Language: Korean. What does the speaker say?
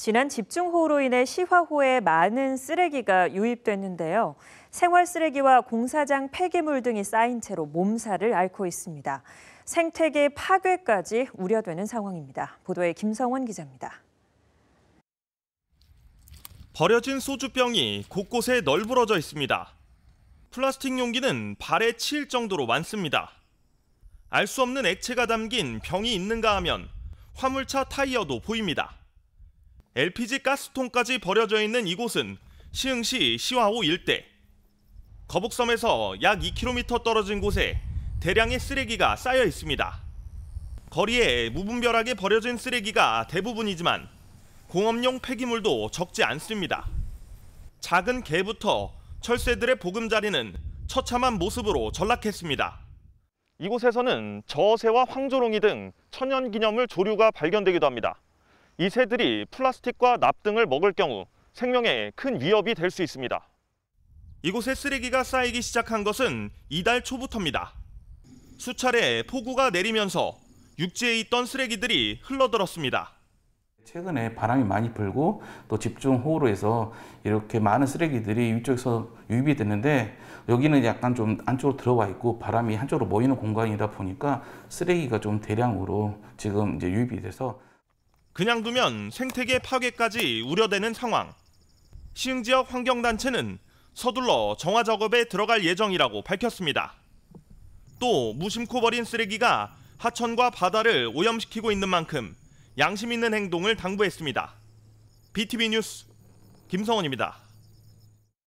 지난 집중호우로 인해 시화호에 많은 쓰레기가 유입됐는데요. 생활 쓰레기와 공사장 폐기물 등이 쌓인 채로 몸살을 앓고 있습니다. 생태계 파괴까지 우려되는 상황입니다. 보도에 김성원 기자입니다. 버려진 소주병이 곳곳에 널브러져 있습니다. 플라스틱 용기는 발에 치일 정도로 많습니다. 알 수 없는 액체가 담긴 병이 있는가 하면 화물차 타이어도 보입니다. LPG 가스통까지 버려져 있는 이곳은 시흥시 시화호 일대. 거북섬에서 약 2km 떨어진 곳에 대량의 쓰레기가 쌓여 있습니다. 거리에 무분별하게 버려진 쓰레기가 대부분이지만 공업용 폐기물도 적지 않습니다. 작은 개부터 철새들의 보금자리는 처참한 모습으로 전락했습니다. 이곳에서는 저어새와 황조롱이 등 천연기념물 조류가 발견되기도 합니다. 이 새들이 플라스틱과 납 등을 먹을 경우 생명에 큰 위협이 될 수 있습니다. 이곳에 쓰레기가 쌓이기 시작한 것은 이달 초부터입니다. 수차례 폭우가 내리면서 육지에 있던 쓰레기들이 흘러들었습니다. 최근에 바람이 많이 불고 또 집중호우로 해서 이렇게 많은 쓰레기들이 위쪽에서 유입이 됐는데 여기는 약간 좀 안쪽으로 들어와 있고 바람이 한쪽으로 모이는 공간이다 보니까 쓰레기가 좀 대량으로 지금 이제 유입이 돼서 그냥 두면 생태계 파괴까지 우려되는 상황. 시흥지역 환경단체는 서둘러 정화 작업에 들어갈 예정이라고 밝혔습니다. 또 무심코 버린 쓰레기가 하천과 바다를 오염시키고 있는 만큼 양심 있는 행동을 당부했습니다. BTV 뉴스 김성원입니다.